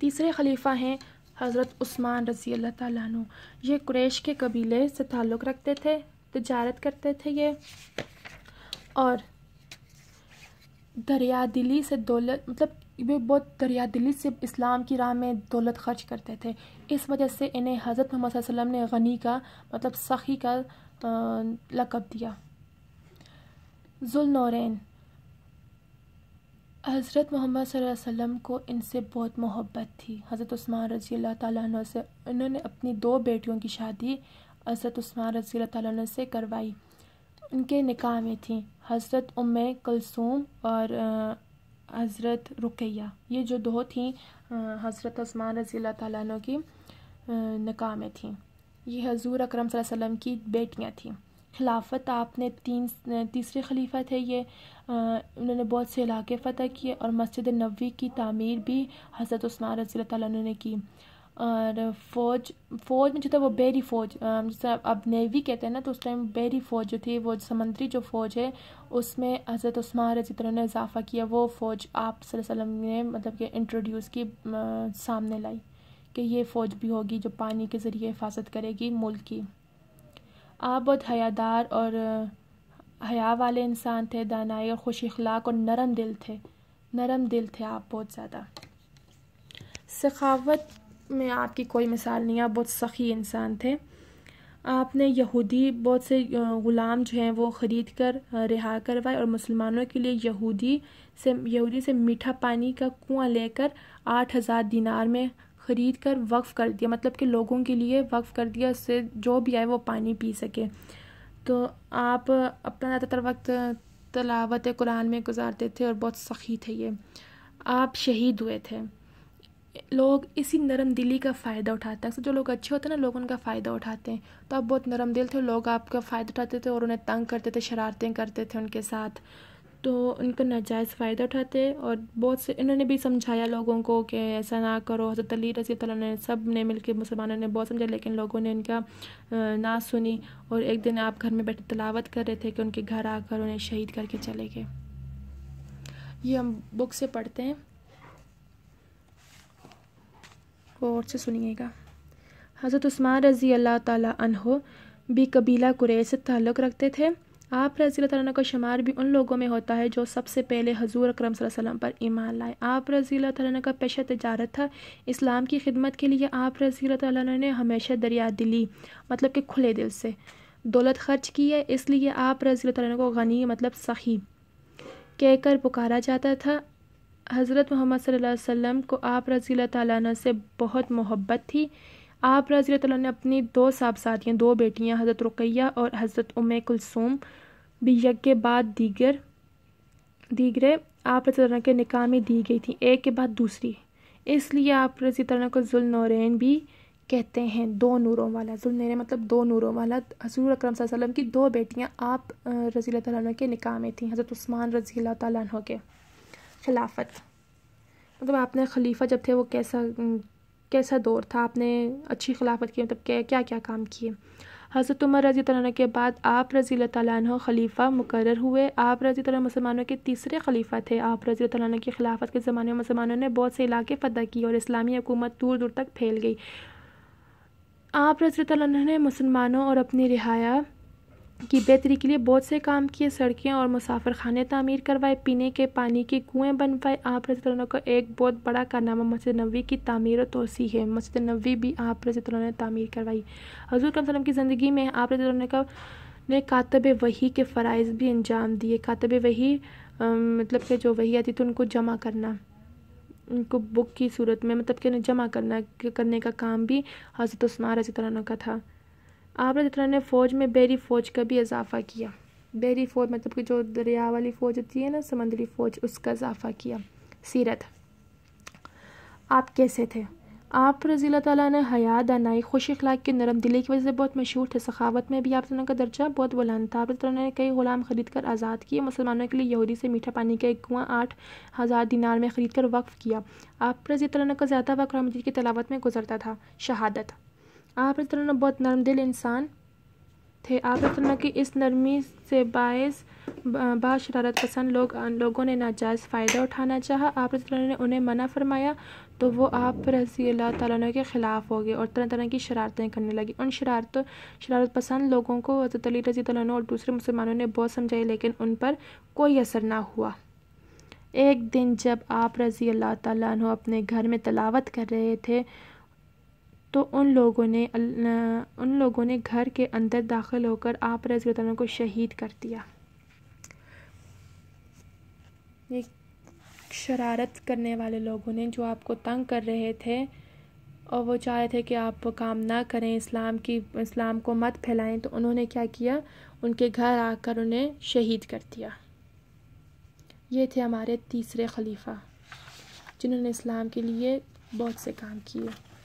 तीसरे खलीफा हैं हज़रत उस्मान रज़ी अल्लाह तु ये कुरेश के कबीले से ताल्लुक़ रखते थे तजारत करते थे ये और दरिया दिली से दौलत मतलब वे बहुत दरिया दिली से इस्लाम की राह में दौलत खर्च करते थे इस वजह से इन्हें हज़रत मोहम्मद वसल्लम ने गनी का मतलब सखी का लकब दिया जुल नौरन हज़रत मोहम्मद वसल्लम को इनसे बहुत मोहब्बत थी हज़रत उस्मान रजी अल्लाह से उन्होंने अपनी दो बेटियों की शादी हज़रत उस्मान रजी अल्लाह से करवाई उनके निकाह में थी हज़रत उम कलसूम और हज़रत रुकैया ये जो दो थी हज़रत उस्मान रजी अल्लाह की निकाह में थी ये हजूर अक्रम वसम की बेटियाँ थीं खिलाफत आपने तीन तीसरे खलीफा थे ये उन्होंने बहुत से इलाके फ़तह किए और मस्जिद नबी की तमीर भी हज़रत उस्मान रजील ने की और फौज फौज में जो था वो बेरी फौज जैसे अब नेवी कहते हैं ना तो उस टाइम बेरी फौज जो थी वो समंदरी जो फौज है उसमें हज़रत उस्मान रजी तरह ने इजाफ़ा किया वो फौज आप वसल्लम ने मतलब कि इंट्रोड्यूस की सामने लाई कि ये फ़ौज भी होगी जो पानी के ज़रिए हिफाजत करेगी मुल्क की आप बहुत हयादार और हया वाले इंसान थे दानाई और खुश अखलाक और नरम दिल थे नरम दिल थे आप बहुत ज़्यादा सखावत में आपकी कोई मिसाल नहीं आप बहुत सखी इंसान थे आपने यहूदी बहुत से ग़ुलाम जो हैं वो ख़रीद कर रिहा करवाए और मुसलमानों के लिए यहूदी से यहूदी से मीठा पानी का कुआं लेकर आठ हज़ार दिनार में ख़रीद कर वक्फ़ कर दिया मतलब कि लोगों के लिए वक्फ़ कर दिया उससे जो भी आए वो पानी पी सके तो आप अपना ज़्यादातर वक्त तलावत कुरान में गुजारते थे और बहुत सखी थे ये आप शहीद हुए थे लोग इसी नरम दिली का फ़ायदा उठाते हैं अक्सर जो लोग अच्छे होते हैं ना लोग उनका फ़ायदा उठाते हैं तो आप बहुत नरम दिल थे लोग आपका फ़ायदा उठाते थे और उन्हें तंग करते थे शरारतें करते थे उनके साथ तो उनका नाजायज़ फ़ायदा उठाते और बहुत से इन्होंने भी समझाया लोगों को कि ऐसा ना करो हज़रत अली रसी ने सब ने मिलकर मुसलमानों ने बहुत समझाया लेकिन लोगों ने इनका ना सुनी और एक दिन आप घर में बैठे तलावत कर रहे थे कि उनके घर आकर उन्हें शहीद करके चले गए ये हम बुक से पढ़ते हैं और से सुनिएगा हज़रत उस्मान रज़ी अल्लाह हो भी कबीला कुरैश से ताल्लुक़ रखते थे आप रज़ी तन का शुमार भी उन लोगों में होता है जो सबसे पहले हजूर अक्रम वसम पर ईमान लाए आप रज़ी तन का पेशा तजारत था इस्लाम की खिदमत के लिए आप रज़ी तन ने हमेशा दरिया दिली मतलब कि खुले दिल से दौलत खर्च की है इसलिए आप रज़ी तन को गनी मतलब सखी कहकर पुकारा जाता था हज़रत मोहम्मद सल्लल्लाहु अलैहि वसल्लम को आप रज़ी तन से बहुत मोहब्बत थी आप रजी ने अपनी दो साहबसादियाँ दो बेटियाँ हज़रत रुकैया और हज़रत उम कुलसूम भी के बाद दीगर दीगरे आप रजी के निकाह में दी गई थी एक के बाद दूसरी इसलिए आप रजी को जुलनौरैन भी कहते हैं दो नूरों वाला जुलनेर मतलब दो नूरों वाला हजूर अक्रम वसल्लम की दो बेटियाँ आप रजील तैन के निकाह में थीं हज़रत उस्मान रजी तैन के खिलाफत मतलब आपने खलीफा जब थे वो कैसा कैसा दौर था आपने अच्छी खिलाफत की मतलब क्या क्या क्या काम किए हज़रत उमर रजी तला के बाद आप रजी तैन खलीफा मुकर हुए आप रजी तला मुसलमानों के तीसरे खलीफा थे आप रजी तैन की खिलाफत के ज़माने में मुसलमानों ने बहुत से इलाके फ़तह किए और इस्लामी हुकूमत दूर दूर तक फैल गई आप रजी तैन ने मुसलमानों और अपनी रिहाया की बेहतरी के लिए बहुत से काम किए सड़कें और मुसाफर खाने तमीर करवाए पीने के पानी के कुएं बनवाए आप रजतुल्ला का एक बहुत बड़ा कारनामा मस्जिद नबी की तमीर और तोसी है मस्जिद नबी भी आप रजतुल्ला ने तमीर करवाई हजूर कम की ज़िंदगी में आप रजतुल्ला का ने कातब वही के फ़रज़ भी अंजाम दिए कातब वही मतलब के जो वही आती थी उनको जमा करना उनको बुक की सूरत में मतलब कि जमा करना करने का काम भी हज़रत उस्मान रजी का था आप ने फ़ौज में बेरी फ़ौज का भी इजाफ़ा किया बेरी फ़ौज मतलब कि जो दरिया वाली फ़ौज होती है ना समंदरी फ़ौज उसका इजाफ़ा किया सीरत आप कैसे थे आप रज़ी तला ने हया दानाई खुश अखलाक के नरम दिली की वजह से बहुत मशहूर थे सखावत में भी आप का दर्जा बहुत बुलंद था आप ने कई ग़ुलाम खरीद कर आज़ाद किए मुसलमानों के लिए यहूदी से मीठा पानी का एक कुआं आठ हज़ार दिनार में ख़रीद कर वक्फ़ किया आप रज़ी तला का ज़्यादा वक्र मजीद की तलावत में गुजरता था शहादत आप इतना बहुत नरम दिल इंसान थे आप इतना कि इस नरमी से बायस शरारत पसंद लोग लोगों ने नाजायज़ फ़ायदा उठाना चाहा आप ने उन्हें मना फरमाया तो वो आप रसी अल्लाह के ख़िलाफ़ हो गए और तरह तरह की शरारतें करने लगी उन शरारत शरारत पसंद लोगों को हजरत रजी और दूसरे मुसलमानों ने बहुत समझाई लेकिन उन पर कोई असर ना हुआ एक दिन जब आप रज़ी अल्लाह तु अपने घर में तलावत कर रहे थे तो उन लोगों ने उन लोगों ने घर के अंदर दाखिल होकर आप रजगतों को शहीद कर दिया ये शरारत करने वाले लोगों ने जो आपको तंग कर रहे थे और वो चाह रहे थे कि आप काम ना करें इस्लाम की इस्लाम को मत फैलाएं तो उन्होंने क्या किया उनके घर आकर उन्हें शहीद कर दिया ये थे हमारे तीसरे खलीफा जिन्होंने इस्लाम के लिए बहुत से काम किए